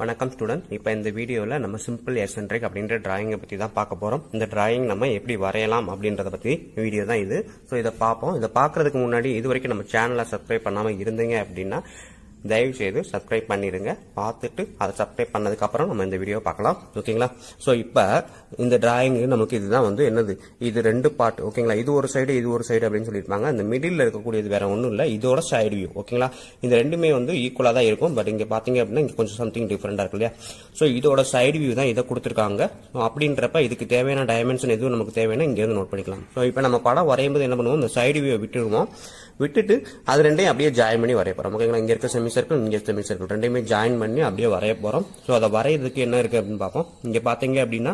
வணக்கம் ஸ்டூடெண்ட் இப்போ இந்த வீடியோவில் நம்ம சிம்பிள் ரேக் அப்படின்ற ட்ராயிங்கை பற்றி தான் பார்க்க போகிறோம் இந்த டிராயிங் நம்ம எப்படி வரையலாம் அப்படின்றத பற்றி வீடியோ தான் இது ஸோ இதை பார்ப்போம் இதை பார்க்குறதுக்கு முன்னாடி இது வரைக்கும் நம்ம சேனலை சப்ஸ்கிரைப் பண்ணாமல் இருந்தீங்க அப்படின்னா தயவு செய்து சப்ஸ்கிரைப் பண்ணிடுங்க பார்த்துட்டு அதை சப்ஸ்கிரைப் பண்ணதுக்கப்புறம் நம்ம இந்த வீடியோ பார்க்கலாம் ஓகேங்களா ஸோ இப்போ இந்த டிராயிங்கு நமக்கு இதுதான் வந்து என்னது இது ரெண்டு பார்ட் ஓகேங்களா இது ஒரு சைடு இது ஒரு சைடு அப்படின்னு சொல்லியிருப்பாங்க இந்த மிடில் இருக்கக்கூடியது வேற ஒன்றும் இல்லை இதோட சைடு வியூ ஓகேங்களா இந்த ரெண்டுமே வந்து ஈக்குவலாக தான் இருக்கும் பட் இங்கே பார்த்தீங்க அப்படின்னா இங்கே கொஞ்சம் சம்திங் டிஃப்ரெண்டாக இருக்கு இல்லையா ஸோ இதோட சைடு வியூ தான் இதை கொடுத்துருக்காங்க அப்படின்றப்ப இதுக்கு தேவையான டைமென்ஷன் எதுவும் நமக்கு தேவையான இங்கேருந்து நோட் பண்ணிக்கலாம் ஸோ இப்போ நம்ம படம் வரையும்போது என்ன பண்ணுவோம் இந்த சைடு வியூவை விட்டுருவோம் விட்டுட்டு அது ரெண்டையும் அப்படியே ஜாயின் பண்ணி வரைய போகிறோம் ஓகேங்களா இங்கே இருக்க செமி சர்க்கிள் இங்கே செமி சர்க்கிள் ரெண்டையுமே ஜாயின் பண்ணி அப்படியே வரைய போகிறோம் ஸோ அதை வரையிறதுக்கு என்ன இருக்குது அப்படின்னு பார்ப்போம் இங்கே பாத்தீங்க அப்படின்னா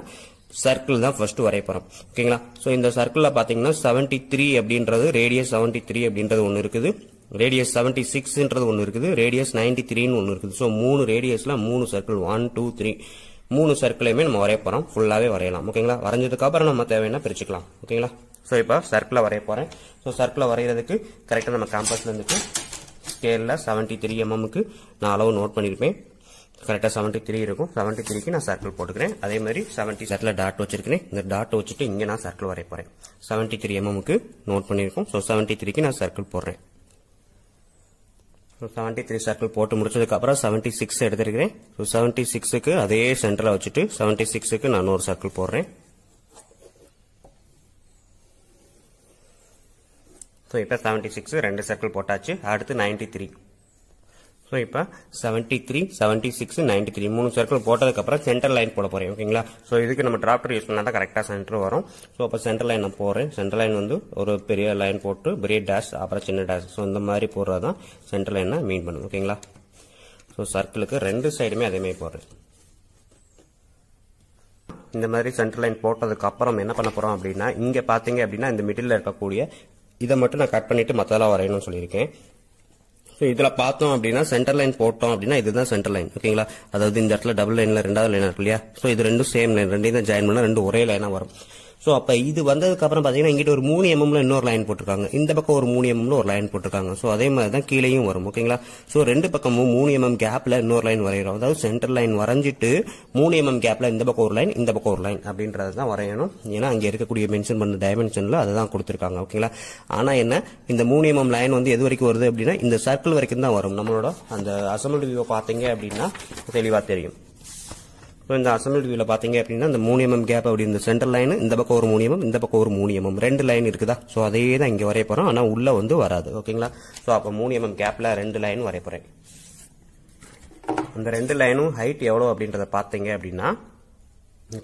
சர்க்கிள் தான் ஃபர்ஸ்ட் வரைய போகிறோம் ஓகேங்களா ஸோ இந்த சர்க்கிளில் பார்த்தீங்கன்னா செவன்ட்டி த்ரீ அப்படின்றது ரேடியஸ் செவன்ட்டி த்ரீ அப்படின்றது ஒன்று இருக்குது ரேடியஸ் செவன்டி சிக்ஸ்ன்றது ஒன்று இருக்குது ரேடியஸ் நைன்டி த்ரீன்னு ஒன்று இருக்குது ஸோ மூணு ரேடியஸில் மூணு சர்க்கிள் ஒன் டூ த்ரீ மூணு சர்க்கிளையுமே நம்ம வரைய போகிறோம் ஃபுல்லாகவே வரையலாம் ஓகேங்களா வரைஞ்சதுக்கப்புறம் நம்ம தேவையான பிரிச்சுக்கலாம் ஓகேங்களா ஸோ இப்போ சர்க்கிளை வரைய போகிறேன் ஸோ சர்க்கிளை வரைகிறதுக்கு கரெக்டாக நம்ம கேம்பஸில் இருந்துட்டு ஸ்கேலில் செவன்ட்டி த்ரீ எம்எம்முக்கு நான் அளவு நோட் பண்ணியிருப்பேன் கரெக்டாக செவன்ட்டி த்ரீ இருக்கும் செவன்ட்டி த்ரீக்கு நான் சர்க்கிள் போட்டுக்கிறேன் அதே மாதிரி செவன்ட்டி சர்க்கிளில் டாட் வச்சிருக்கேன் இந்த டாட் வச்சுட்டு இங்கே நான் சர்க்கிள் வரைய போகிறேன் செவன்ட்டி த்ரீ எம்எம்முக்கு நோட் பண்ணியிருக்கோம் ஸோ செவன்ட்டி த்ரீக்கு நான் சர்க்கிள் போடுறேன் செவன்ட்டி த்ரீ சர்க்கிள் போட்டு முடிச்சதுக்கப்புறம் செவன்ட்டி சிக்ஸ் எடுத்துருக்கிறேன் ஸோ செவன்ட்டி சிக்ஸுக்கு அதே சென்டரில் வச்சுட்டு செவன்ட்டி சிக்ஸுக்கு நான் ஒரு சர்க்கிள் போடுறேன் ஸோ இப்போ செவன்ட்டி சிக்ஸ் ரெண்டு சர்க்கிள் போட்டாச்சு அடுத்து நைன்ட்டி த்ரீ ஸோ இப்போ seventy three seventy six ninety three மூணு சர்க்கிள் போட்டதுக்கப்புறம் சென்டர் லைன் போட போகிறேன் ஓகேங்களா ஸோ இதுக்கு நம்ம டிராப்டர் யூஸ் பண்ணால் தான் கரெக்டாக சென்டர் வரும் ஸோ அப்போ சென்டர் லைன் நான் போகிறேன் சென்டர் லைன் வந்து ஒரு பெரிய லைன் போட்டு பெரிய டேஷ் அப்புறம் சின்ன டேஷ் ஸோ இந்த மாதிரி போடுறது தான் சென்டர் லைனை மீன் பண்ணும் ஓகேங்களா ஸோ சர்க்கிளுக்கு ரெண்டு சைடுமே அதேமாதிரி போடுறேன் இந்த மாதிரி சென்டர் லைன் போட்டதுக்கு அப்புறம் என்ன பண்ண போகிறோம் அப்படின்னா இங்கே பார்த்தீங்க அப்படின்னா இந்த மிடில் இருக்கக்கூடிய இதை மட்டும் நான் கட் பண்ணிவிட்டு மற்றதெல்லாம் வரையணும்னு சொல்லியிருக்கேன் ஸோ இதில் பார்த்தோம் அப்படின்னா சென்டர் லைன் போட்டோம் அப்படின்னா இதுதான் சென்டர் லைன் ஓகேங்களா அதாவது இந்த இடத்துல டபுள் லைனில் ரெண்டாவது லைனாக இருக்கு இல்லையா ஸோ இது ரெண்டும் சேம் லைன் ரெண்டையும் தான் ஜாயின் பண்ணால் ரெண்டு ஒரே லைனாக வரும் ஸோ அப்போ இது வந்ததுக்கப்புறம் பார்த்தீங்கன்னா இங்கிட்ட ஒரு மூணு எம்எம்ல இன்னொரு லைன் போட்டிருக்காங்க இந்த பக்கம் ஒரு மூணு எம்எம்ல ஒரு லைன் போட்டிருக்காங்க ஸோ அதே மாதிரி தான் கீழேயும் வரும் ஓகேங்களா ஸோ ரெண்டு பக்கமும் மூணு எம்எம் கேப்பில் இன்னொரு லைன் வரைகிறோம் அதாவது சென்டர் லைன் வரைஞ்சிட்டு மூணு எம்எம் கேப்பில் இந்த பக்கம் ஒரு லைன் இந்த பக்கம் ஒரு லைன் அப்படின்றது தான் வரையணும் ஏன்னா அங்கே இருக்கக்கூடிய மென்ஷன் பண்ண டைமென்ஷன்ல அதை தான் கொடுத்துருக்காங்க ஓகேங்களா ஆனால் என்ன இந்த மூணு எம்எம் லைன் வந்து எது வரைக்கும் வருது அப்படின்னா இந்த சர்க்கிள் வரைக்கும் தான் வரும் நம்மளோட அந்த அசம்பிள் வியூவை பார்த்தீங்க அப்படின்னா தெளிவாக தெரியும் இப்போ இந்த அசம்பிள் வியூவில் பார்த்தீங்க அப்படின்னா இந்த மூணு எம் கேப் அப்படி இந்த சென்டர் லைன் இந்த பக்கம் ஒரு மூணு இந்த பக்கம் ஒரு மூணு ரெண்டு லைன் இருக்குதா ஸோ அதே தான் இங்கே வரைய போகிறோம் ஆனால் உள்ளே வந்து வராது ஓகேங்களா ஸோ அப்போ மூணு எம்எம் கேப்பில் ரெண்டு லைன் வரைய போகிறேன் அந்த ரெண்டு லைனும் ஹைட் எவ்வளோ அப்படின்றத பார்த்தீங்க அப்படின்னா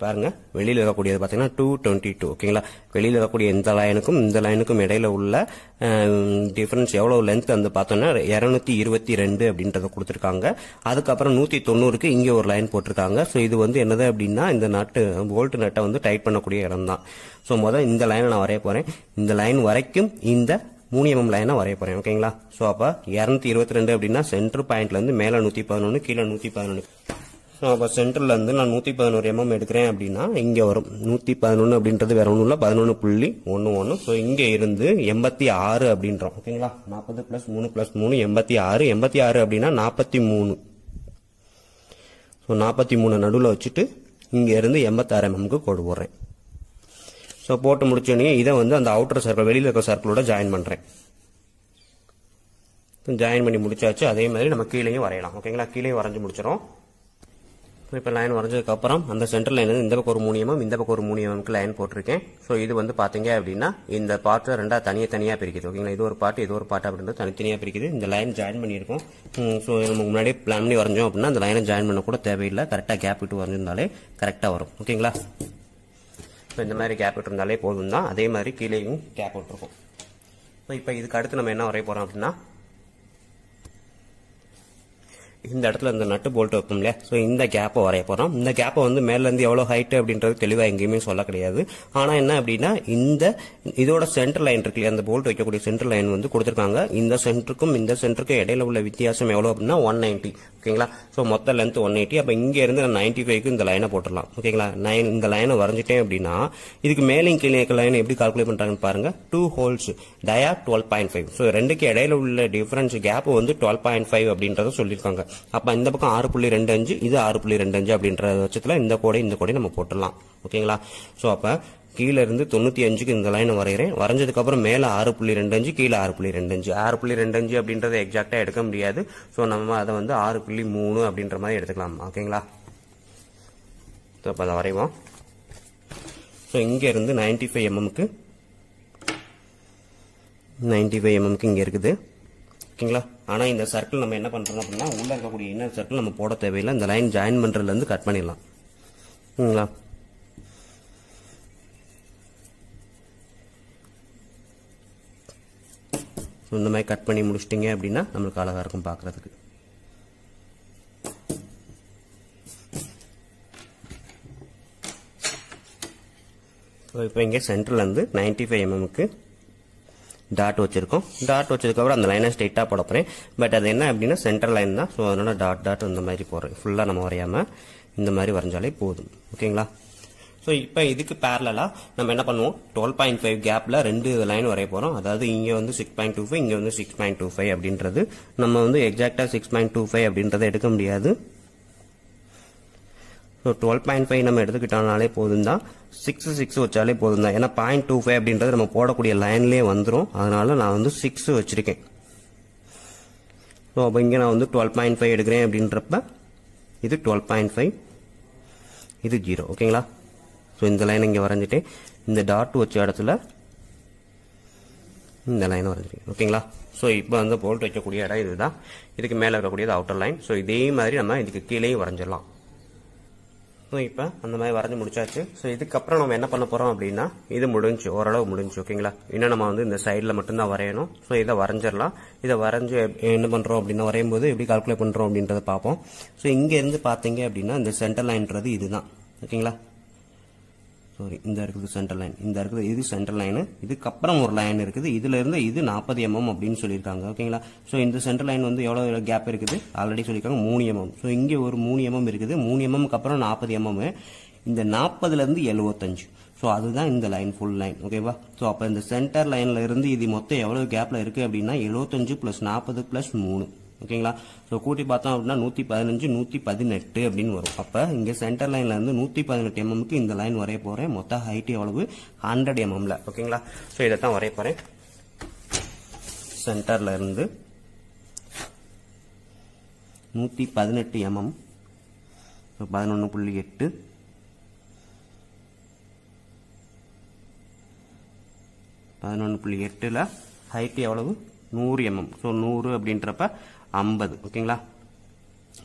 பாருங்க வெளியில் இருக்கக்கூடியது பார்த்தீங்கன்னா டூ டுவெண்ட்டி டூ ஓகேங்களா வெளியில் இருக்கக்கூடிய இந்த லைனுக்கும் இந்த லைனுக்கும் இடையில உள்ள டிஃபரன்ஸ் எவ்வளோ லென்த் வந்து பார்த்தோம்னா இரநூத்தி இருபத்தி ரெண்டு அப்படின்றத கொடுத்துருக்காங்க அதுக்கப்புறம் நூற்றி தொண்ணூறுக்கு இங்கே ஒரு லைன் போட்டிருக்காங்க ஸோ இது வந்து என்னது அப்படின்னா இந்த நட்டு போல்ட் நட்டை வந்து டைட் பண்ணக்கூடிய இடம் தான் ஸோ முதல் இந்த லைனை நான் வரைய போகிறேன் இந்த லைன் வரைக்கும் இந்த மூணியமம் லைனை வரைய போகிறேன் ஓகேங்களா ஸோ அப்போ இரநூத்தி இருபத்தி ரெண்டு அப்படின்னா சென்டர் பாயிண்ட்லேருந்து மேலே நூற்றி பதினொன்று கீழே நூற்றி பதினொன்று ஸோ அப்போ சென்டர்லேருந்து நான் நூற்றி பதினோரு எம்எம் எடுக்கிறேன் அப்படின்னா இங்கே வரும் நூற்றி பதினொன்று அப்படின்றது வேற ஒன்றும் இல்லை பதினொன்று புள்ளி ஒன்று ஒன்று ஸோ இங்கே இருந்து எண்பத்தி ஆறு அப்படின்றோம் ஓகேங்களா நாற்பது ப்ளஸ் மூணு ப்ளஸ் மூணு எண்பத்தி ஆறு எண்பத்தி ஆறு அப்படின்னா நாற்பத்தி மூணு ஸோ நாற்பத்தி மூணு நடுவில் வச்சுட்டு இங்கேருந்து எண்பத்தாறு எம்எம்க்கு கோடு போடுறேன் ஸோ போட்டு முடிச்சோடனே இதை வந்து அந்த அவுட்டர் சர்க்கிள் வெளியில் இருக்கிற சர்க்கிளோட ஜாயின் பண்ணுறேன் ஜாயின் பண்ணி முடிச்சாச்சு அதே மாதிரி நம்ம கீழேயும் வரையலாம் ஓகேங்களா கீழே வரைஞ்சி முடிச்சிடும் இப்போ லைன் வரைஞ்சதுக்கப்புறம் அந்த சென்டர் வந்து இந்த பக்கம் ஒரு மூணியமும் இந்த பக்கம் ஒரு மூணியமுக்கு லைன் போட்டிருக்கேன் ஸோ இது வந்து பார்த்தீங்க அப்படின்னா இந்த பார்ட்டு ரெண்டாக தனியாக தனியாக பிரிக்குது ஓகேங்களா இது ஒரு பார்ட்டு இது ஒரு பார்ட் அப்படின்றது தனித்தனியாக பிரிக்குது இந்த லைன் ஜாயின் பண்ணியிருக்கோம் ஸோ நம்ம முன்னாடியே பிளான் பண்ணி வரைஞ்சோம் அப்படின்னா அந்த லைனை ஜாயின் பண்ண கூட தேவையில்லை கரெக்டாக கேப் விட்டு வரைஞ்சிருந்தாலே கரெக்டாக வரும் ஓகேங்களா ஸோ இந்த மாதிரி கேப் விட்டுருந்தாலே போதும் தான் அதே மாதிரி கீழேயும் கேப் விட்டுருக்கும் ஸோ இப்போ இதுக்கு அடுத்து நம்ம என்ன வரைய போகிறோம் அப்படின்னா இந்த இடத்துல இந்த நட்டு போல்ட் வைப்போம்ல ஸோ இந்த கேப்பை வரைய போகிறோம் இந்த கேப்பை வந்து மேலேருந்து எவ்வளோ ஹைட்டு அப்படின்றது தெளிவாக எங்கேயுமே சொல்ல கிடையாது ஆனால் என்ன அப்படின்னா இந்த இதோட சென்டர் லைன் இருக்குல்ல அந்த போல்ட் வைக்கக்கூடிய சென்டர் லைன் வந்து கொடுத்துருக்காங்க இந்த சென்டருக்கும் இந்த சென்டருக்கும் இடையில உள்ள வித்தியாசம் எவ்வளோ அப்படின்னா ஒன் நைன்ட்டி ஓகேங்களா ஸோ மொத்த லென்த் ஒன் எயிட்டி அப்போ இங்கேருந்து நான் நைன்ட்டி ஃபைவ்க்கு இந்த லைனை போட்டுடலாம் ஓகேங்களா நைன் இந்த லைனை வரைஞ்சிட்டேன் அப்படின்னா இதுக்கு மேலேயும் கீழே லைன் எப்படி கால்குலேட் பண்ணுறாங்கன்னு பாருங்கள் two holes dia twelve point five so ரெண்டுக்கு இடையில உள்ள டிஃபரன்ஸ் கேப் வந்து டுவெல் பாயிண்ட் ஃபைவ் அப்படின்றத சொல்லியிருக்காங்க அப்போ இந்த பக்கம் ஆறு புள்ளி ரெண்டு அஞ்சு இது ஆறு புள்ளி ரெண்டு அஞ்சு அப்படின்ற பட்சத்தில் இந்த கோடை இந்த கோடை நம்ம போட்டுடலாம் ஓகேங்களா ஸோ அப்போ கீழே இருந்து தொண்ணூற்றி அஞ்சுக்கு இந்த லைன் வரைகிறேன் வரைஞ்சதுக்கப்புறம் மேலே ஆறு புள்ளி ரெண்டு அஞ்சு கீழே ஆறு புள்ளி ரெண்டு அஞ்சு ஆறு புள்ளி ரெண்டு அஞ்சு அப்படின்றத எக்ஸாக்டாக எடுக்க முடியாது ஸோ நம்ம அதை வந்து ஆறு புள்ளி மூணு அப்படின்ற மாதிரி எடுத்துக்கலாம் ஓகேங்களா ஸோ அப்போ அதை வரைவோம் ஸோ இங்கேருந்து நைன்டி ஃபைவ் எம்எம்க்கு நைன்டி ஃபைவ் எம்எம்க்கு இங்கே இருக்குது ஓகேங்களா ஆனால் இந்த சர்க்கிள் நம்ம என்ன பண்ணுறோம் அப்படின்னா உள்ளே இருக்கக்கூடிய இன்னர் சர்க்கிள் நம்ம போட தேவையில்லை இந்த லைன் ஜாயின் பண்ணுறதுலேருந்து கட் பண்ணிடலாம் ஓகேங்களா இந்த மாதிரி கட் பண்ணி முடிச்சிட்டிங்க அப்படின்னா நம்மளுக்கு அழகாக இருக்கும் பார்க்குறதுக்கு இப்போ இங்கே சென்டர்லேருந்து நைன்ட்டி ஃபைவ் எம்எம்க்கு டாட் வச்சிருக்கோம் டாட் வச்சதுக்கப்புறம் அந்த லைனை ஸ்ட்ரெயிட்டாக போட போகிறேன் பட் அது என்ன அப்படின்னா சென்டர் லைன் தான் ஸோ அதனால் டாட் டாட் இந்த மாதிரி போடுறேன் ஃபுல்லாக நம்ம வரையாமல் இந்த மாதிரி வரைஞ்சாலே போதும் ஓகேங்களா ஸோ இப்போ இதுக்கு பேரலாக நம்ம என்ன பண்ணுவோம் டுவெல் பாயிண்ட் ஃபைவ் கேப்பில் ரெண்டு லைன் வரைய போகிறோம் அதாவது இங்கே வந்து சிக்ஸ் பாயிண்ட் டூ ஃபைவ் இங்கே வந்து சிக்ஸ் பாயிண்ட் டூ ஃபைவ் அப்படின்றது நம்ம வந்து எக்ஸாக்டாக சிக்ஸ் பாயிண்ட் டூ ஃபைவ் அப்படின்றத எடுக்க முடியாது ஸோ டுவெல் பாயிண்ட் ஃபைவ் நம்ம எடுத்துக்கிட்டோம்னாலே போதும் தான் சிக்ஸ் சிக்ஸ் வச்சாலே போதும் தான் ஏன்னா பாயிண்ட் டூ ஃபைவ் அப்படின்றது நம்ம போடக்கூடிய லைன்லேயே வந்துடும் அதனால நான் வந்து சிக்ஸ் வச்சுருக்கேன் ஸோ அப்போ இங்கே நான் வந்து டுவெல் பாயிண்ட் ஃபைவ் எடுக்கிறேன் அப்படின்றப்ப இது டுவெல் பாயிண்ட் ஃபைவ் இது ஜீரோ ஓகேங்களா ஸோ இந்த லைன் இங்கே வரைஞ்சிட்டு இந்த டாட் வச்ச இடத்துல இந்த லைன் வரைஞ்சிருக்கேன் ஓகேங்களா ஸோ இப்போ வந்து போல்ட் வைக்கக்கூடிய இடம் இதுதான் இதுக்கு மேலே இருக்கக்கூடியது அவுட்டர் லைன் ஸோ இதே மாதிரி நம்ம இதுக்கு கீழே வரைஞ்சிடலாம் ஸோ இப்போ அந்த மாதிரி வரைஞ்சி முடிச்சாச்சு ஸோ இதுக்கப்புறம் நம்ம என்ன பண்ண போகிறோம் அப்படின்னா இது முடிஞ்சு ஓரளவு முடிஞ்சு ஓகேங்களா இன்னும் நம்ம வந்து இந்த சைடில் மட்டும்தான் வரையணும் ஸோ இதை வரைஞ்சிடலாம் இதை வரைஞ்சி என்ன பண்ணுறோம் அப்படின்னா வரையும் போது எப்படி கால்குலேட் பண்ணுறோம் அப்படின்றத பார்ப்போம் ஸோ இங்கேருந்து பார்த்தீங்க அப்படின்னா இந்த சென்டர் லைன்றது இதுதான் ஓகேங்களா சாரி இந்த இருக்குது சென்டர் லைன் இந்த இருக்குது இது சென்டர் லைனு இதுக்கப்புறம் ஒரு லைன் இருக்குது இதுலேருந்து இது நாற்பது எம்எம் அப்படின்னு சொல்லியிருக்காங்க ஓகேங்களா ஸோ இந்த சென்டர் லைன் வந்து எவ்வளோ கேப் இருக்குது ஆல்ரெடி சொல்லியிருக்காங்க மூணு எம்எம் ஸோ இங்கே ஒரு மூணு எம்எம் இருக்குது மூணு எம்எம்க்கு அப்புறம் நாற்பது எம்எம் இந்த நாற்பதுலேருந்து எழுபத்தஞ்சு ஸோ அதுதான் இந்த லைன் ஃபுல் லைன் ஓகேவா ஸோ அப்போ இந்த சென்டர் லைனில் இருந்து இது மொத்தம் எவ்வளோ கேப்பில் இருக்குது அப்படின்னா எழுபத்தஞ்சு ப்ளஸ் நாற்பது ப்ளஸ் மூணு ஓகேங்களா ஸோ கூட்டி பார்த்தோம் அப்படின்னா நூற்றி பதினஞ்சு நூற்றி பதினெட்டு அப்படின்னு வரும் அப்போ இங்கே சென்டர் லைனில் இருந்து நூற்றி பதினெட்டு எம்எம்க்கு இந்த லைன் வரைய போகிறேன் மொத்த ஹைட் எவ்வளவு ஹண்ட்ரட் எம்எம்ல ஓகேங்களா ஸோ இதை தான் வரைய போகிறேன் சென்டரில் இருந்து நூற்றி பதினெட்டு எம்எம் பதினொன்று புள்ளி எட்டு பதினொன்று புள்ளி எட்டில் ஹைட் எவ்வளவு நூறு எம்எம் ஸோ நூறு அப்படின்றப்ப ஐம்பது ஓகேங்களா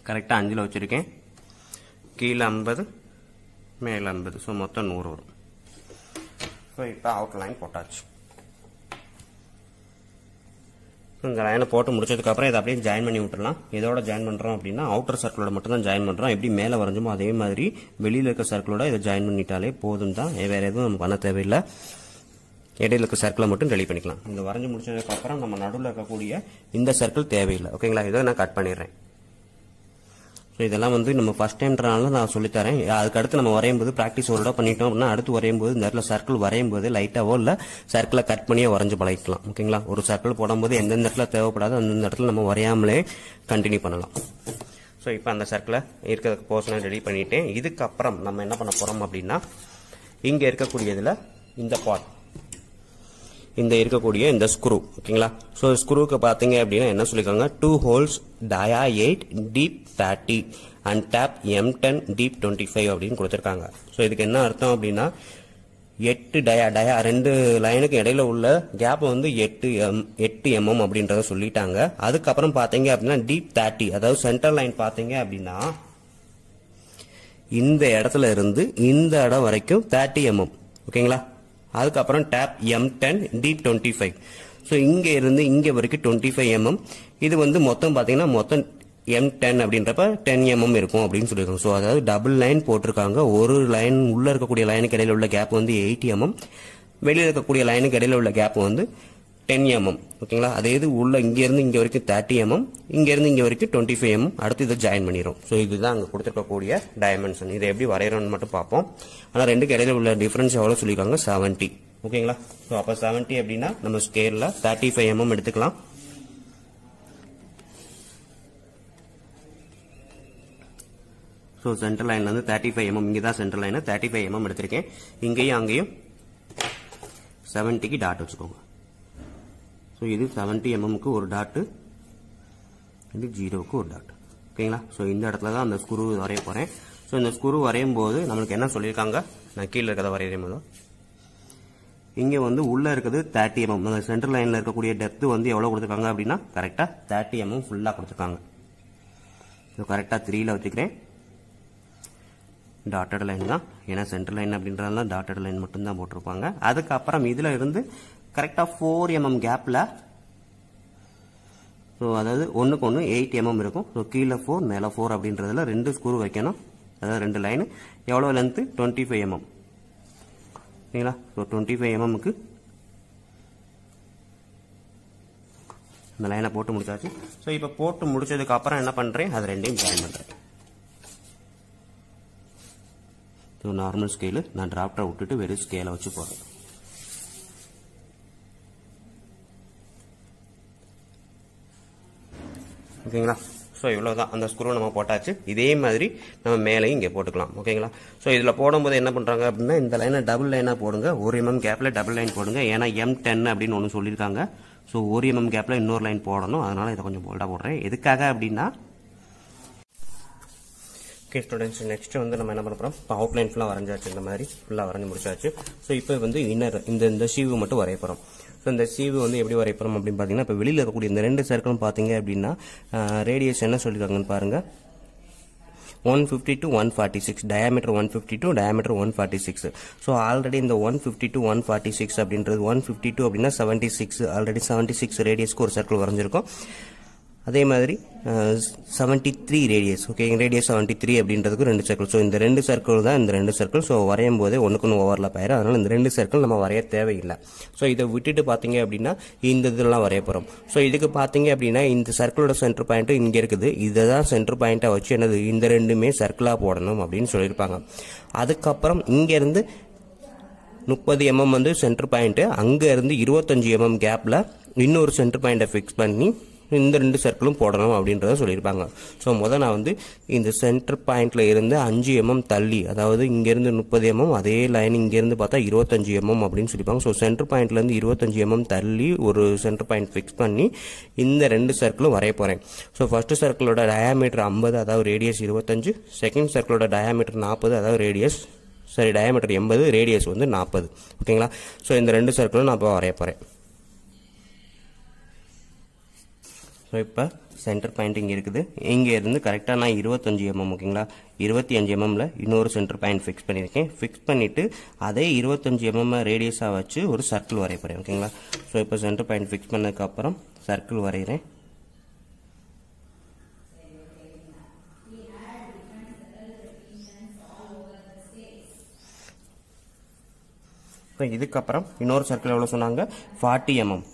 கரெக்டாக அஞ்சில் வச்சுருக்கேன் கீழே ஐம்பது மேலே ஐம்பது ஸோ மொத்தம் நூறு வரும் ஸோ இப்போ லைன் போட்டாச்சு இந்த லைனை போட்டு முடிச்சதுக்கப்புறம் இதை அப்படியே ஜாயின் பண்ணி விட்டுலாம் இதோட ஜாயின் பண்ணுறோம் அப்படின்னா அவுட்டர் சர்க்கிளோட மட்டும்தான் ஜாயின் பண்ணுறோம் எப்படி மேலே வரைஞ்சுமோ அதே மாதிரி வெளியில் இருக்க சர்க்கிளோட இதை ஜாயின் பண்ணிட்டாலே போதும் தான் வேறு எதுவும் நம்ம பண்ண தேவையில்லை இடையில இருக்க சர்க்கிளை மட்டும் டெலிட் பண்ணிக்கலாம் இந்த வரைஞ்சி முடிச்சதுக்கப்புறம் நம்ம நடுவில் இருக்கக்கூடிய இந்த சர்க்கிள் தேவையில்லை ஓகேங்களா இதை நான் கட் பண்ணிடுறேன் ஸோ இதெல்லாம் வந்து நம்ம ஃபஸ்ட் டைம்ன்றனால நான் சொல்லித்தரேன் அதுக்கடுத்து நம்ம வரையும் போது ப்ராக்டிஸ் ஒருடா பண்ணிட்டோம் அப்படின்னா அடுத்து வரையும் போது இந்த சர்க்கிள் வரையும் போது லைட்டாவோ இல்லை சர்க்கிளை கட் பண்ணியே வரைஞ்சு பழகிக்கலாம் ஓகேங்களா ஒரு சர்க்கிள் போடும்போது எந்தெந்த இடத்துல தேவைப்படாது அந்தந்த இடத்துல நம்ம வரையாமலே கண்டினியூ பண்ணலாம் ஸோ இப்போ அந்த சர்க்கிளை இருக்கிற போர்ஷனை ரெடி பண்ணிட்டேன் இதுக்கப்புறம் நம்ம என்ன பண்ண போகிறோம் அப்படின்னா இங்கே இருக்கக்கூடியதில் இந்த பார்ட் இந்த இருக்கக்கூடிய இந்த ஸ்க்ரூ ஓகேங்களா ஸோ ஸ்க்ரூக்கு பார்த்தீங்க அப்படின்னா என்ன சொல்லியிருக்காங்க two holes dia eight deep thirty and tap M ten deep twenty five அப்படின்னு கொடுத்துருக்காங்க ஸோ இதுக்கு என்ன அர்த்தம் அப்படின்னா எட்டு டயா டயா ரெண்டு லைனுக்கு இடையில உள்ள கேப் வந்து எட்டு எம் எட்டு எம்எம் அப்படின்றத சொல்லிட்டாங்க அதுக்கப்புறம் பார்த்தீங்க அப்படின்னா டீப் தேர்ட்டி அதாவது சென்டர் லைன் பார்த்தீங்க அப்படின்னா இந்த இடத்துல இருந்து இந்த இடம் வரைக்கும் தேர்ட்டி எம்எம் ஓகேங்களா அதுக்கப்புறம் tap M ten D twenty five so இங்கே இருந்து இங்கே வரைக்கும் டுவெண்ட்டி ஃபைவ் எம்எம் இது வந்து மொத்தம் பார்த்தீங்கன்னா மொத்தம் எம் டென் அப்படின்றப்ப டென் எம்எம் இருக்கும் அப்படின்னு சொல்லியிருக்காங்க ஸோ அதாவது டபுள் லைன் போட்டிருக்காங்க ஒரு லைன் உள்ளே இருக்கக்கூடிய லைனுக்கு இடையில உள்ள கேப் வந்து எயிட்டி எம்எம் வெளியில் இருக்கக்கூடிய லைனுக்கு இடையில உள்ள கேப் வந்து டென் எம்எம் ஓகேங்களா அதே இது உள்ள இங்கேருந்து இங்கே வரைக்கும் தேர்ட்டி எம்எம் இங்கேருந்து இங்கே வரைக்கும் டுவெண்ட்டி ஃபைவ் எம்எம் அடுத்து இதை ஜாயின் பண்ணிடும் ஸோ இதுதான் அங்கே கொடுத்துருக்கக்கூடிய டைமென்ஷன் இதை எப்படி வரைகிறோம்னு மட்டும் பார்ப்போம் ஆனால் ரெண்டு கடையில் உள்ள டிஃப்ரென்ஸ் எவ்வளோ சொல்லியிருக்காங்க செவன்ட்டி ஓகேங்களா ஸோ அப்போ செவன்ட்டி அப்படின்னா நம்ம ஸ்கேரில் தேர்ட்டி ஃபைவ் எம்எம் எடுத்துக்கலாம் ஸோ சென்ட்ரல் லைன்லேருந்து தேர்ட்டி ஃபைவ் எம்எம் இங்கே தான் சென்ட்ரல் லைனை தேர்ட்டி ஃபைவ் எம்எம் எடுத்திருக்கேன் இங்கேயும் அங்கேயும் செவன்ட்டிக்கு டாட் வச்சுக்கோங்க ஸோ இது செவன்ட்டி எம்எம்க்கு ஒரு டாட்டு இது ஜீரோவுக்கு ஒரு டாட் ஓகேங்களா ஸோ இந்த இடத்துல தான் அந்த ஸ்குரு வரைய போகிறேன் ஸோ இந்த ஸ்குரு வரையும் போது நம்மளுக்கு என்ன சொல்லியிருக்காங்க நான் கீழே இருக்கிறத வரையிறேன் போதும் இங்கே வந்து உள்ளே இருக்கிறது தேர்ட்டி எம்எம் அந்த சென்டர் லைனில் இருக்கக்கூடிய டெப்த்து வந்து எவ்வளோ கொடுத்துருக்காங்க அப்படின்னா கரெக்டாக தேர்ட்டி எம்எம் ஃபுல்லாக கொடுத்துருக்காங்க ஸோ கரெக்டாக த்ரீயில் வச்சுக்கிறேன் டாட்டட் லைன் தான் ஏன்னா சென்டர் லைன் அப்படின்றதுலாம் டாட்டட் லைன் மட்டும்தான் போட்டிருப்பாங்க அதுக்கப்புறம் இதில் இருந்து கரெக்டாக ஃபோர் எம்எம் கேப்பில் ஸோ அதாவது ஒன்றுக்கு ஒன்று எயிட் எம்எம் இருக்கும் ஸோ கீழே ஃபோர் மேலே ஃபோர் அப்படின்றதுல ரெண்டு ஸ்கூர் வைக்கணும் அதாவது ரெண்டு லைனு எவ்வளோ லென்த்து டுவெண்ட்டி ஃபைவ் எம்எம் சரிங்களா ஸோ டுவெண்ட்டி ஃபைவ் எம்எம்க்கு அந்த லைனை போட்டு முடிச்சாச்சு ஸோ இப்போ போட்டு முடிச்சதுக்கு அப்புறம் என்ன பண்ணுறேன் அது ரெண்டையும் ஜாயின் பண்ணுறேன் ஸோ நார்மல் ஸ்கேலு நான் டிராப்டரை விட்டுட்டு வெறும் ஸ்கேலை வச்சு போகிறேன் ஓகேங்களா ஸோ இவ்வளோ தான் அந்த ஸ்க்ரூ நம்ம போட்டாச்சு இதே மாதிரி நம்ம மேலேயும் இங்கே போட்டுக்கலாம் ஓகேங்களா ஸோ இதில் போடும்போது என்ன பண்ணுறாங்க அப்படின்னா இந்த லைனை டபுள் லைனாக போடுங்க ஒரு எம்எம் கேப்பில் டபுள் லைன் போடுங்க ஏன்னா எம் டென் அப்படின்னு ஒன்று சொல்லியிருக்காங்க ஸோ ஒரு எம்எம் கேப்பில் இன்னொரு லைன் போடணும் அதனால் இதை கொஞ்சம் போல்டாக போடுறேன் எதுக்காக அப்படின்னா ஓகே ஸ்டூடெண்ட்ஸ் நெக்ஸ்ட்டு வந்து நம்ம என்ன பண்ணுறோம் இப்போ அவுட்லைன் ஃபுல்லாக வரைஞ்சாச்சு இந்த மாதிரி ஃபுல்லாக வரைஞ்சி முடிச்சாச்சு ஸோ இப்போ வந்து இன்னர் இந்த இந்த ஷீவு மட்டும் வரைய போகிறோம் ஸோ இந்த சீவு வந்து எப்படி வரைப்படும் அப்படின்னு பார்த்தீங்கன்னா இப்போ வெளியில் இருக்கக்கூடிய இந்த ரெண்டு சர்க்கிளும் பார்த்தீங்க அப்படின்னா ரேடியஸ் என்ன சொல்லியிருக்காங்கன்னு பாருங்கள் one fifty two one forty six diameter one fifty two diameter one forty six so already இந்த one fifty two one forty six அப்படின்றது ஒன் ஃபிஃப்டி டூ அப்படின்னா seventy six already seventy six ரேடியஸ்க்கு ஒரு circle வரைஞ்சிருக்கும் அதே மாதிரி seventy three radius okay radius seventy three அப்படின்றதுக்கு ரெண்டு சர்க்கிள் ஸோ இந்த ரெண்டு சர்க்கிள் தான் இந்த ரெண்டு சர்க்கிள் ஸோ வரையும் போதே ஒன்றுக்கு ஓவரில் ஆயிரும் அதனால் இந்த ரெண்டு சர்க்கிள் நம்ம வரைய தேவையில்லை ஸோ இதை விட்டுட்டு பார்த்தீங்க அப்படின்னா இந்த இதெல்லாம் வரைய போகிறோம் ஸோ இதுக்கு பார்த்தீங்க அப்படின்னா இந்த சர்க்கிளோட சென்டர் பாயிண்ட்டு இங்கே இருக்குது இதை தான் சென்டர் பாயிண்ட்டாக வச்சு என்னது இந்த ரெண்டுமே சர்க்கிளாக போடணும் அப்படின்னு சொல்லியிருப்பாங்க அதுக்கப்புறம் இங்கேருந்து முப்பது எம்எம் வந்து சென்டர் பாயிண்ட்டு அங்கேருந்து இருபத்தஞ்சி எம்எம் கேப்பில் இன்னொரு சென்டர் பாயிண்ட்டை ஃபிக்ஸ் பண்ணி இந்த ரெண்டு சர்க்கிளும் போடணும் அப்படின்றத சொல்லியிருப்பாங்க ஸோ முதல் நான் வந்து இந்த சென்டர் பாயிண்டில் இருந்து அஞ்சு எம்எம் தள்ளி அதாவது இங்கேருந்து முப்பது எம்எம் அதே லைன் இங்கேருந்து பார்த்தா இருபத்தஞ்சு எம்எம் அப்படின்னு சொல்லிப்பாங்க ஸோ சென்டர் பாயிண்ட்லேருந்து இருபத்தஞ்சு எம்எம் தள்ளி ஒரு சென்டர் பாயிண்ட் ஃபிக்ஸ் பண்ணி இந்த ரெண்டு சர்க்கிளும் வரைய போகிறேன் ஸோ ஃபஸ்ட்டு சர்க்கிளோட டயாமீட்டர் ஐம்பது அதாவது ரேடியஸ் இருபத்தஞ்சு செகண்ட் சர்க்கிளோட டயாமீட்டர் நாற்பது அதாவது ரேடியஸ் சரி டயாமீட்டர் எண்பது ரேடியஸ் வந்து நாற்பது ஓகேங்களா ஸோ இந்த ரெண்டு சர்க்கிளும் நான் இப்போ வரைய போகிறேன் ஸோ இப்போ சென்டர் பாயிண்டிங் இருக்குது இங்கே இருந்து கரெக்டாக நான் இருபத்தஞ்சி எம்எம் ஓகேங்களா இருபத்தி அஞ்சு எம்எம்மில் இன்னொரு சென்டர் பாயிண்ட் ஃபிக்ஸ் பண்ணியிருக்கேன் ஃபிக்ஸ் பண்ணிவிட்டு அதே இருபத்தஞ்சி எம்எம் ரேடியஸாக வச்சு ஒரு சர்க்கிள் வரையப்படுறேன் ஓகேங்களா ஸோ இப்போ சென்டர் பாயிண்ட் ஃபிக்ஸ் பண்ணதுக்கப்புறம் சர்க்கிள் வரைகிறேன் இப்போ இதுக்கப்புறம் இன்னொரு சர்க்கிள் எவ்வளோ சொன்னாங்க ஃபார்ட்டி எம்எம்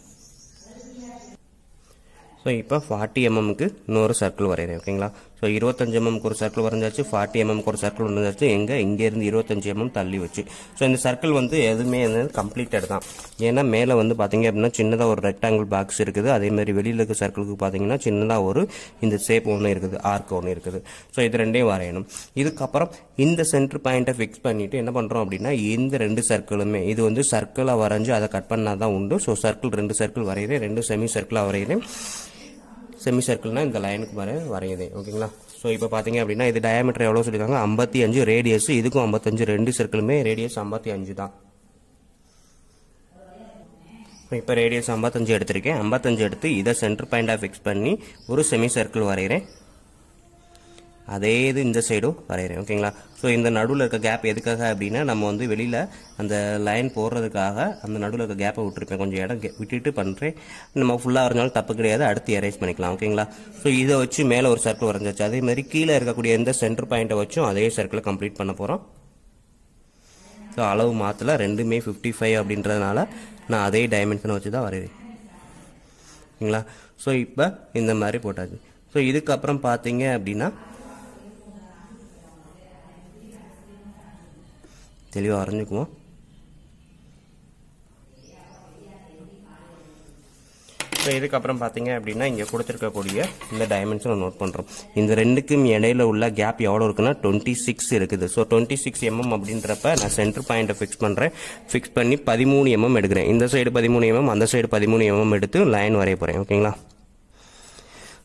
ஸோ இப்போ ஃபார்ட்டி எம்எம்க்கு இன்னொரு சர்க்கிள் வரைகிறேன் ஓகேங்களா ஸோ இருபத்தஞ்சி எம்எம்க்கு ஒரு சர்க்கிள் வரைஞ்சாச்சு ஃபார்ட்டி எம்எம்க்கு ஒரு சர்க்கிள் வரைஞ்சாச்சு எங்கே இங்கேருந்து இருபத்தஞ்சி எம்எம் தள்ளி வச்சு ஸோ இந்த சர்க்கிள் வந்து எதுவுமே என்னது கம்ப்ளீட்டட் தான் ஏன்னா மேலே வந்து பார்த்தீங்க அப்படின்னா சின்னதாக ஒரு ரெக்டாங்கிள் பாக்ஸ் இருக்குது அதேமாதிரி வெளியில் இருக்க சர்க்கிளுக்கு பார்த்தீங்கன்னா சின்னதாக ஒரு இந்த ஷேப் ஒன்று இருக்குது ஆர்க் ஒன்று இருக்குது ஸோ இது ரெண்டையும் வரையணும் இதுக்கப்புறம் இந்த சென்டர் பாயிண்ட்டை ஃபிக்ஸ் பண்ணிவிட்டு என்ன பண்ணுறோம் அப்படின்னா இந்த ரெண்டு சர்க்கிளுமே இது வந்து சர்க்கிளாக வரைஞ்சி அதை கட் பண்ணால் தான் உண்டு ஸோ சர்க்கிள் ரெண்டு சர்க்கிள் வரைகிறேன் ரெண்டு செமி சர்க்கிளாக வரைகிறேன் செமி சர்க்கிள்னால் இந்த லைனுக்கு பாரு வரையுது ஓகேங்களா ஸோ இப்போ பார்த்தீங்க அப்படின்னா இது டயாமீட்டர் எவ்வளோ சொல்லியிருக்காங்க ஐம்பத்தி அஞ்சு ரேடியஸ் இதுக்கும் ஐம்பத்தஞ்சு ரெண்டு சர்க்கிளுமே ரேடியஸ் ஐம்பத்தி அஞ்சு தான் இப்போ ரேடியஸ் ஐம்பத்தஞ்சு எடுத்திருக்கேன் ஐம்பத்தஞ்சு எடுத்து இதை சென்டர் பாயிண்ட் ஆஃப் ஃபிக்ஸ் பண்ணி ஒரு செமி சர்க்கிள் வரைகிறேன் அதே இது இந்த சைடும் வரைகிறேன் ஓகேங்களா ஸோ இந்த நடுவில் இருக்க கேப் எதுக்காக அப்படின்னா நம்ம வந்து வெளியில் அந்த லைன் போடுறதுக்காக அந்த நடுவில் இருக்க கேப்பை விட்டுருப்பேன் கொஞ்சம் இடம் விட்டுட்டு பண்ணுறேன் நம்ம ஃபுல்லாக வரைஞ்சாலும் தப்பு கிடையாது அடுத்து அரேஞ்ச் பண்ணிக்கலாம் ஓகேங்களா ஸோ இதை வச்சு மேலே ஒரு சர்க்கிள் வரைஞ்சாச்சு அதே மாதிரி கீழே இருக்கக்கூடிய எந்த சென்டர் பாயிண்ட்டை வச்சும் அதே சர்க்கிளை கம்ப்ளீட் பண்ண போகிறோம் ஸோ அளவு மாற்றல ரெண்டுமே ஃபிஃப்டி ஃபைவ் அப்படின்றதுனால நான் அதே டைமென்ஷனை வச்சு தான் வரைவேன் ஓகேங்களா ஸோ இப்போ இந்த மாதிரி போட்டாச்சு ஸோ இதுக்கப்புறம் பார்த்தீங்க அப்படின்னா தெளிவாக அரைஞ்சிக்குவோம் ஸோ இதுக்கப்புறம் பார்த்தீங்க அப்படின்னா இங்கே கொடுத்துருக்கக்கூடிய இந்த டைமென்ஷனை நோட் பண்ணுறோம் இந்த ரெண்டுக்கும் இடையில உள்ள கேப் எவ்வளோ இருக்குன்னா டுவெண்ட்டி சிக்ஸ் இருக்குது ஸோ டுவெண்ட்டி சிக்ஸ் எம்எம் அப்படின்றப்ப நான் சென்டர் பாயிண்ட்டை ஃபிக்ஸ் பண்ணுறேன் ஃபிக்ஸ் பண்ணி பதிமூணு எம்எம் எடுக்கிறேன் இந்த சைடு பதிமூணு எம்எம் அந்த சைடு பதிமூணு எம்எம் எடுத்து லைன் வரைய போகிறேன் ஓகேங்களா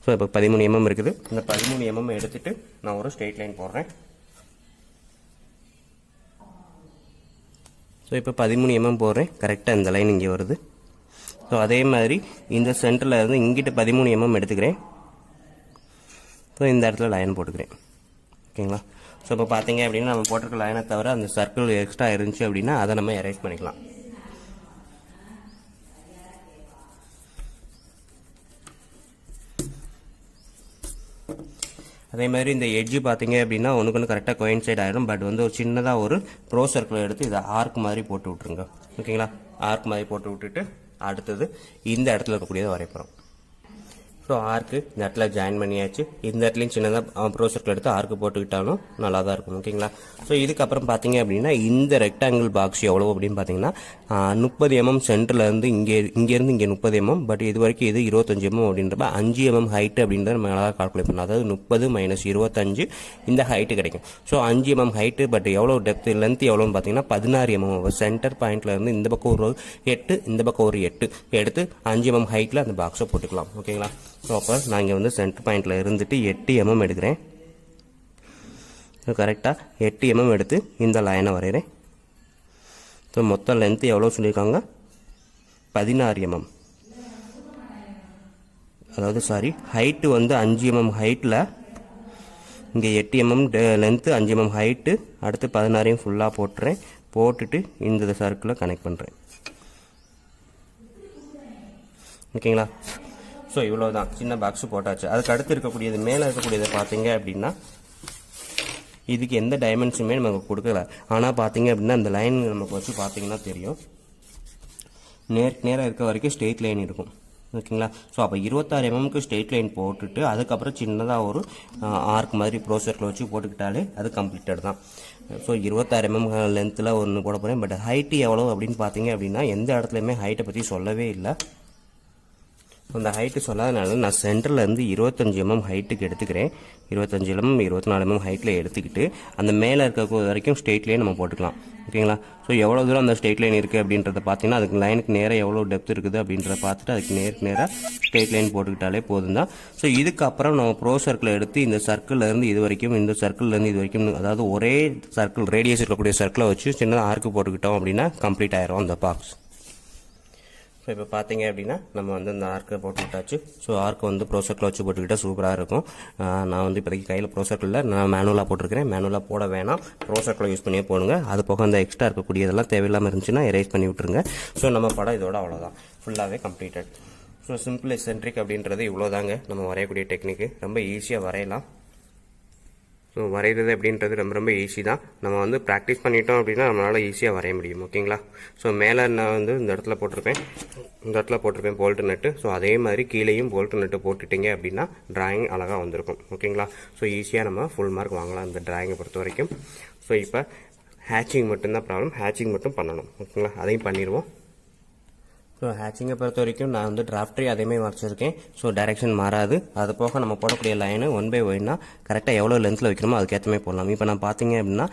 ஸோ இப்போ பதிமூணு எம்எம் இருக்குது இந்த பதிமூணு எம்எம் எடுத்துகிட்டு நான் ஒரு ஸ்ட்ரெயிட் லைன் போடுறேன் ஸோ இப்போ பதிமூணு எம்எம் போடுறேன் கரெக்டாக இந்த லைன் இங்கே வருது ஸோ அதே மாதிரி இந்த சென்டரில் இருந்து இங்கிட்ட பதிமூணு எம்எம் எடுத்துக்கிறேன் ஸோ இந்த இடத்துல லைன் போட்டுக்கிறேன் ஓகேங்களா ஸோ இப்போ பார்த்தீங்க அப்படின்னா நம்ம போட்டிருக்க லைனை தவிர அந்த சர்க்கிள் எக்ஸ்ட்ரா இருந்துச்சு அப்படின்னா அதை நம்ம எரேஸ் பண்ணிக்கலாம் அதே மாதிரி இந்த எட்ஜு பார்த்தீங்க அப்படின்னா ஒன்றுக்கு ஒன்று கரெக்டாக சைட் ஆயிடும் பட் வந்து ஒரு சின்னதாக ஒரு ப்ரோ சர்க்கிள் எடுத்து இதை ஆர்க் மாதிரி போட்டு விட்ருங்க ஓகேங்களா ஆர்க் மாதிரி போட்டு விட்டுட்டு அடுத்தது இந்த இடத்துல இருக்கக்கூடியதை வரைப்போம் ஸோ ஆர்க்கு இந்த இடத்துல ஜாயின் பண்ணியாச்சு இந்த இடத்துலையும் சின்னதாக ப்ரோ எடுத்து ஆர்க்கு போட்டுக்கிட்டாலும் நல்லா தான் இருக்கும் ஓகேங்களா ஸோ இதுக்கப்புறம் பார்த்தீங்க அப்படின்னா இந்த ரெக்டாங்கிள் பாக்ஸ் எவ்வளோ அப்படின்னு பார்த்தீங்கன்னா முப்பது எம்எம் mm சென்டர்லேருந்து இங்கே இங்கேருந்து இங்கே முப்பது எம்எம் mm, பட் இது வரைக்கும் இது இருபத்தஞ்சு எம்எம் mm அப்படின்றப்ப அஞ்சு எம்எம் ஹைட்டு அப்படின்றத நம்ம நல்லா கால்குலேட் பண்ணலாம் அதாவது முப்பது மைனஸ் இருபத்தஞ்சு இந்த ஹைட்டு கிடைக்கும் ஸோ அஞ்சு எம்எம் ஹைட்டு பட் எவ்வளோ டெப்த் லென்த் எவ்வளோன்னு பார்த்தீங்கன்னா பதினாறு எம்எம் சென்டர் பாயிண்ட்லேருந்து இந்த பக்கம் ஒரு எட்டு இந்த பக்கம் ஒரு எட்டு எடுத்து அஞ்சு எம்எம் ஹைட்டில் அந்த பாக்ஸை போட்டுக்கலாம் ஓகேங்களா ஸோ அப்போ நான் இங்கே வந்து சென்டர் பாயிண்டில் இருந்துட்டு எட்டு எம்எம் எடுக்கிறேன் கரெக்டாக எட்டு எம்எம் எடுத்து இந்த லைனை வரைகிறேன் ஸோ மொத்த லென்த்து எவ்வளோ சொல்லியிருக்காங்க பதினாறு எம்எம் அதாவது சாரி ஹைட்டு வந்து அஞ்சு எம்எம் ஹைட்டில் இங்கே எட்டு எம்எம் லென்த்து அஞ்சு எம்எம் ஹைட்டு அடுத்து பதினாறையும் ஃபுல்லாக போட்டுறேன் போட்டுட்டு இந்த சர்க்கிளை கனெக்ட் பண்ணுறேன் ஓகேங்களா ஸோ இவ்வளோ தான் சின்ன பாக்ஸு போட்டாச்சு அதுக்கு அடுத்து இருக்கக்கூடியது மேலே இருக்கக்கூடியதை பார்த்தீங்க அப்படின்னா இதுக்கு எந்த டைமென்ஷனுமே நமக்கு கொடுக்கல ஆனால் பார்த்தீங்க அப்படின்னா அந்த லைன் நமக்கு வச்சு பார்த்தீங்கன்னா தெரியும் நேருக்கு நேராக இருக்க வரைக்கும் ஸ்ட்ரெயிட் லைன் இருக்கும் ஓகேங்களா ஸோ அப்போ இருபத்தாறு எம்எம்க்கு ஸ்ட்ரெயிட் லைன் போட்டுட்டு அதுக்கப்புறம் சின்னதாக ஒரு ஆர்க் மாதிரி ப்ரோசர்க்கில் வச்சு போட்டுக்கிட்டாலே அது கம்ப்ளீட்டட் தான் ஸோ இருபத்தாறு எம்எம் லென்த்தில் ஒன்று போட போகிறேன் பட் ஹைட்டு எவ்வளோ அப்படின்னு பார்த்தீங்க அப்படின்னா எந்த இடத்துலையுமே ஹைட்டை பற்றி சொல்லவே இல்லை அந்த ஹைட்டு சொல்லாதனால நான் சென்டர்லேருந்து இருபத்தஞ்சி எம்எம் mm ஹைட்டுக்கு எடுத்துக்கிறேன் இருபத்தஞ்சி எம்எம் mm, இருபத்தி நாலு எம்எம் mm ஹைட்டில் எடுத்துக்கிட்டு அந்த மேலே இருக்க வரைக்கும் ஸ்டேட் லைன் நம்ம போட்டுக்கலாம் ஓகேங்களா ஸோ எவ்வளோ தூரம் அந்த ஸ்ட்ரெயிட் லைன் இருக்குது அப்படின்றத பார்த்தீங்கன்னா அதுக்கு லைனுக்கு நேராக எவ்வளோ டெப்த் இருக்குது அப்படின்றத பார்த்துட்டு அதுக்கு நேருக்கு நேராக ஸ்ட்ரெயிட் லைன் போட்டுக்கிட்டாலே போதும் தான் ஸோ இதுக்கப்புறம் நம்ம ப்ரோ சர்க்கிளை எடுத்து இந்த சர்க்கிள்லேருந்து இது வரைக்கும் இந்த சர்க்கிள்லேருந்து இது வரைக்கும் அதாவது ஒரே சர்க்கிள் ரேடியஸ் இருக்கக்கூடிய சர்க்கிளை வச்சு சின்னதாக ஆர்க்கு போட்டுக்கிட்டோம் அப்படின்னா கம்ப்ளீட் ஆயிரும் அந்த பாக்ஸ் ஸோ இப்போ பார்த்தீங்க அப்படின்னா நம்ம வந்து இந்த ஆர்க்கை போட்டுக்கிட்டாச்சு ஸோ ஆர்க்கை வந்து ப்ரோசர்க்கில் வச்சு போட்டுக்கிட்டால் சூப்பராக இருக்கும் நான் வந்து இப்போதைக்கு கையில் ப்ரோசர்க்கில் நான் மேனுவலாக போட்டிருக்கிறேன் மேனுவலாக போட வேணாம் ப்ரோசர்க்கில் யூஸ் பண்ணியே போடுங்க அது போக அந்த எக்ஸ்ட்ரா இருக்கக்கூடியதெல்லாம் தேவையில்லாமல் இருந்துச்சுன்னா எரேஸ் பண்ணி விட்ருங்க ஸோ நம்ம படம் இதோட அவ்வளோதான் ஃபுல்லாகவே கம்ப்ளீட்டட் ஸோ சிம்பிள் சென்ட்ரிக் அப்படின்றது இவ்வளோதாங்க நம்ம வரையக்கூடிய டெக்னிக்கு ரொம்ப ஈஸியாக வரையலாம் ஸோ வரைகிறது அப்படின்றது ரொம்ப ரொம்ப ஈஸி தான் நம்ம வந்து ப்ராக்டிஸ் பண்ணிட்டோம் அப்படின்னா நம்மளால் ஈஸியாக வரைய முடியும் ஓகேங்களா ஸோ மேலே நான் வந்து இந்த இடத்துல போட்டிருப்பேன் இந்த இடத்துல போட்டிருப்பேன் போல்ட்டு நட்டு ஸோ அதே மாதிரி கீழேயும் போல்ட்டு நட்டு போட்டுட்டிங்க அப்படின்னா ட்ராயிங் அழகாக வந்திருக்கும் ஓகேங்களா ஸோ ஈஸியாக நம்ம ஃபுல் மார்க் வாங்கலாம் இந்த ட்ராயிங்கை பொறுத்த வரைக்கும் ஸோ இப்போ ஹேச்சிங் மட்டும்தான் ப்ராப்ளம் ஹேச்சிங் மட்டும் பண்ணணும் ஓகேங்களா அதையும் பண்ணிடுவோம் ஸோ ஹேச்சிங்கை பொறுத்த வரைக்கும் நான் வந்து டிராஃப்ட்ரி அதேமாதிரி வரைச்சிருக்கேன் ஸோ டேரெக்ஷன் மாறாது அது போக நம்ம போடக்கூடிய லைனு ஒன் பை ஒன்னா கரெக்டாக எவ்வளோ லென்த்தில் வைக்கணுமோ அதுக்கேற்றமே போடலாம் இப்போ நான் பார்த்தீங்க அப்படின்னா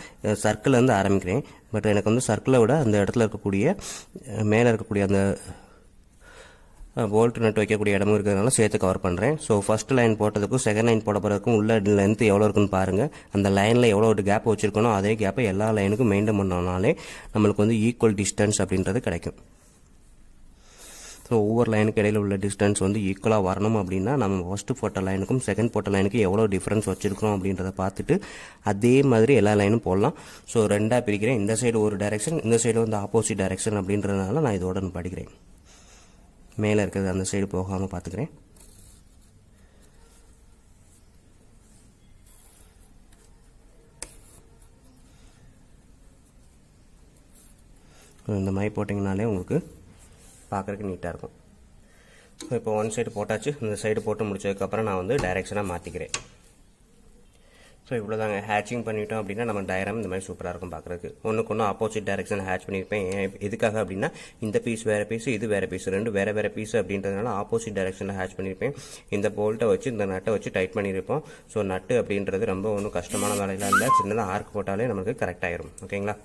சர்க்கிள்லேருந்து ஆரம்பிக்கிறேன் பட் எனக்கு வந்து சர்க்கிளை விட அந்த இடத்துல இருக்கக்கூடிய மேலே இருக்கக்கூடிய அந்த போல்ட் நட் வைக்கக்கூடிய இடமும் இருக்கிறதுனால சேர்த்து கவர் பண்ணுறேன் ஸோ ஃபஸ்ட் லைன் போட்டதுக்கும் செகண்ட் லைன் போட போகிறதுக்கும் உள்ள லென்த் எவ்வளோ இருக்குன்னு பாருங்கள் அந்த லைனில் எவ்வளோ ஒரு கேப் வச்சிருக்கணும் அதே கேப்பை எல்லா லைனுக்கும் மெயின்டைன் பண்ணோம்னாலே நம்மளுக்கு வந்து ஈக்குவல் டிஸ்டன்ஸ் அப்படின்றது கிடைக்கும் ஸோ ஒவ்வொரு லைனுக்கு இடையில் உள்ள டிஸ்டன்ஸ் வந்து ஈக்குவலாக வரணும் அப்படின்னா நம்ம ஃபஸ்ட்டு போட்ட லைனுக்கும் செகண்ட் போட்ட லைனுக்கும் எவ்வளோ டிஃப்ரென்ஸ் வச்சுருக்கிறோம் அப்படின்றத பார்த்துட்டு அதே மாதிரி எல்லா லைனும் போடலாம் ஸோ ரெண்டாக பிரிக்கிறேன் இந்த சைடு ஒரு டைரக்ஷன் இந்த சைடு வந்து ஆப்போசிட் டைரெக்ஷன் அப்படின்றதுனால நான் இதோட படிக்கிறேன் மேலே இருக்கிறது அந்த சைடு போகாமல் பார்த்துக்கிறேன் இந்த மாதிரி போட்டிங்கனாலே உங்களுக்கு பார்க்குறதுக்கு நீட்டாக இருக்கும் ஸோ இப்போ ஒன் சைடு போட்டாச்சு இந்த சைடு போட்டு முடிச்சதுக்கப்புறம் நான் வந்து டைரெக்ஷனாக மாற்றிக்கிறேன் ஸோ இவ்வளோ தாங்க ஹேச்சிங் பண்ணிட்டோம் அப்படின்னா நம்ம டைரம் இந்த மாதிரி சூப்பராக இருக்கும் பார்க்குறதுக்கு ஒன்றுக்கு ஒன்று ஆப்போசிட் டேரக்ஷன் ஹேச் பண்ணியிருப்பேன் எதுக்காக அப்படின்னா இந்த பீஸ் வேறு பீஸ் இது வேறு பீஸ் ரெண்டு வேறு வேறு பீஸ் அப்படின்றதுனால ஆப்போசிட் டேரக்ஷனில் ஹேச் பண்ணியிருப்பேன் இந்த போல்ட்டை வச்சு இந்த நட்டை வச்சு டைட் பண்ணியிருப்போம் ஸோ நட்டு அப்படின்றது ரொம்ப ஒன்றும் கஷ்டமான வேலையெல்லாம் இல்லை சின்னதாக ஆர்க் போட்டாலே நம்மளுக்கு கரெக்டாகிடும் ஓகேங்களா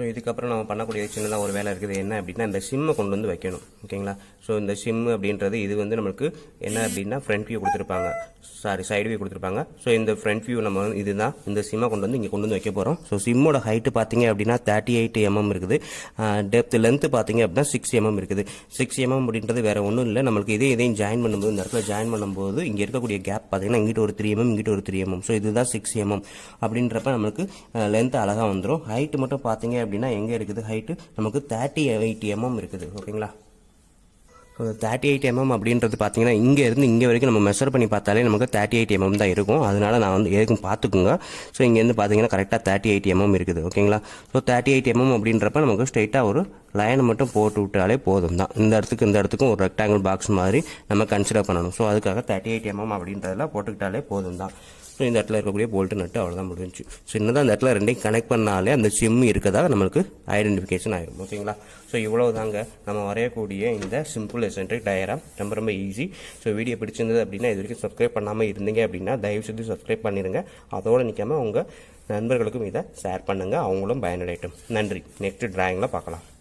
ஸோ இதுக்கப்புறம் நம்ம பண்ணக்கூடிய சின்னதாக ஒரு வேலை இருக்குது என்ன அப்படின்னா இந்த சிம்மை கொண்டு வந்து வைக்கணும் ஓகேங்களா ஸோ இந்த சிம் அப்படின்றது இது வந்து நம்மளுக்கு என்ன அப்படின்னா ஃப்ரண்ட் வியூ கொடுத்துருப்பாங்க சாரி சைடு வியூ கொடுத்துருப்பாங்க ஸோ இந்த ஃப்ரண்ட் வியூ நம்ம இது இந்த சிம்மை கொண்டு வந்து இங்கே கொண்டு வந்து வைக்க போகிறோம் ஸோ சிம்மோட ஹைட்டு பார்த்தீங்க அப்படின்னா தேர்ட்டி எயிட் எம்எம் இருக்குது டெப்த் லென்த்து பார்த்தீங்க அப்படின்னா சிக்ஸ் எம்எம் இருக்குது சிக்ஸ் எம்எம் அப்படின்றது வேறு ஒன்றும் இல்லை நம்மளுக்கு இதே இதையும் ஜாயின் பண்ணும்போது இந்த இடத்துல ஜாயின் பண்ணும்போது இங்கே இருக்கக்கூடிய கேப் பார்த்தீங்கன்னா இங்கிட்ட ஒரு த்ரீ எம்எம் இங்கிட்ட ஒரு த்ரீ எம்எம் ஸோ இதுதான் சிக்ஸ் எம்எம் அப்படின்றப்ப நம்மளுக்கு லென்த் அழகாக வந்துடும் ஹைட்டு மட்டும் பார்த்தீங்க அப்படின்னா எங்கே இருக்குது ஹைட்டு நமக்கு தேர்ட்டி எயிட் எம்எம் இருக்குது ஓகேங்களா ஸோ தேர்ட்டி எயிட் எம்எம் அப்படின்றது பார்த்தீங்கன்னா இங்கேருந்து இங்கே வரைக்கும் நம்ம மெஷர் பண்ணி பார்த்தாலே நமக்கு தேர்ட்டி எயிட் எம்எம் தான் இருக்கும் அதனால நான் வந்து எதுக்கும் பார்த்துக்குங்க ஸோ இங்கேருந்து பார்த்தீங்கன்னா கரெக்டாக தேர்ட்டி எயிட் எம்எம் இருக்குது ஓகேங்களா ஸோ தேர்ட்டி எயிட் எம்எம் அப்படின்றப்ப நமக்கு ஸ்ட்ரைட்டாக ஒரு லைனை மட்டும் போட்டு விட்டாலே போதும் தான் இந்த இடத்துக்கு இந்த இடத்துக்கும் ஒரு ரெக்டாங்கிள் பாக்ஸ் மாதிரி நம்ம கன்சிடர் பண்ணணும் ஸோ அதுக்காக தேர்ட்டி எயிட் எம்எம் அப்படின்றதெல்லாம் போட்டுக்கிட்டாலே போதும் தான் ஸோ இந்த இடத்துல இருக்கக்கூடிய போல்ட்டு நட்டு அவ்வளோதான் முடிஞ்சு ஸோ இன்னும் அந்த இடத்துல ரெண்டையும் கனெக்ட் பண்ணாலே அந்த சிம் இருக்கதாக நம்மளுக்கு ஐடென்டிஃபிகேஷன் ஆகிடும் ஓகேங்களா ஸோ இவ்வளோ தாங்க நம்ம வரையக்கூடிய இந்த சிம்பிள் எசன்ட்ரிக் டயராம் ரொம்ப ரொம்ப ஈஸி ஸோ வீடியோ பிடிச்சிருந்தது அப்படின்னா இது வரைக்கும் சப்ஸ்கிரைப் பண்ணாமல் இருந்தீங்க அப்படின்னா தயவு செய்து சப்ஸ்கிரைப் பண்ணிடுங்க அதோடு நிற்காமல் உங்கள் நண்பர்களுக்கும் இதை ஷேர் பண்ணுங்கள் அவங்களும் பயனடையட்டும் நன்றி நெக்ஸ்ட் ட்ராயிங்கில் பார்க்கலாம்